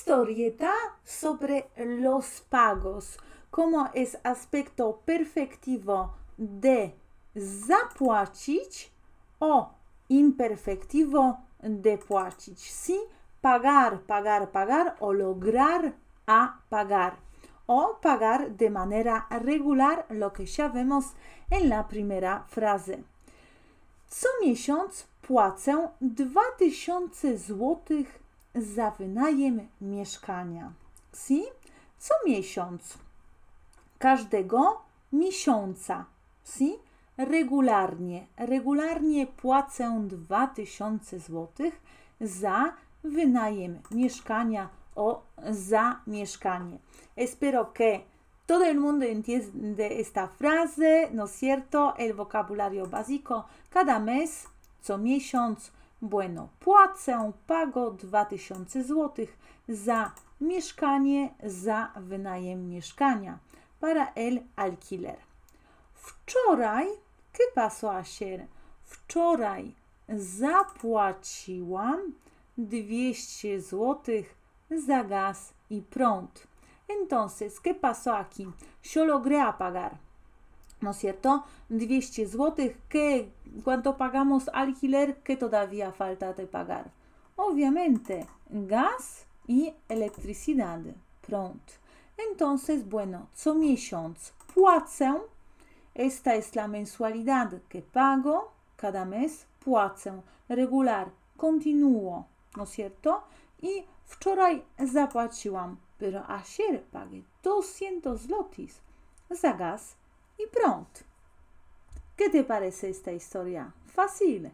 historieta sobre los pagos, como es aspecto perfectivo de zapłacić o imperfectivo de płacić. Si, pagar, pagar, pagar o lograr a pagar. O pagar de manera regular, lo que ya vemos en la primera frase. Co miesiąc płacę 2000 złotych za wynajem mieszkania. Si? Co miesiąc. Każdego miesiąca. Si? Regularnie. Regularnie płacę 2000 zł za wynajem mieszkania o za mieszkanie. Espero que todo el mundo entiende esta frase, ¿no cierto? El vocabulario básico. Cada mes, co miesiąc, Bueno, płacę Pago 2000 zł za mieszkanie, za wynajem mieszkania. Para el alquiler. Wczoraj, ¿qué pasó ayer? Wczoraj zapłaciłam 200 zł za gaz i prąd. Entonces, ¿qué pasó aquí? Yo logré pagar. ¿No es cierto? 200 zł que cuanto pagamos alquiler, que todavía falta de pagar? Obviamente, gas y electricidad. pronto. Entonces, bueno, co miesiąc płacę. Esta es la mensualidad que pago. Cada mes płacę. Regular. Continuo. ¿No es cierto? I y wczoraj zapłaciłam. Pero ayer pagué 200 zlotys za gas i pronto. ¿Qué te parece esta historia? Fácil.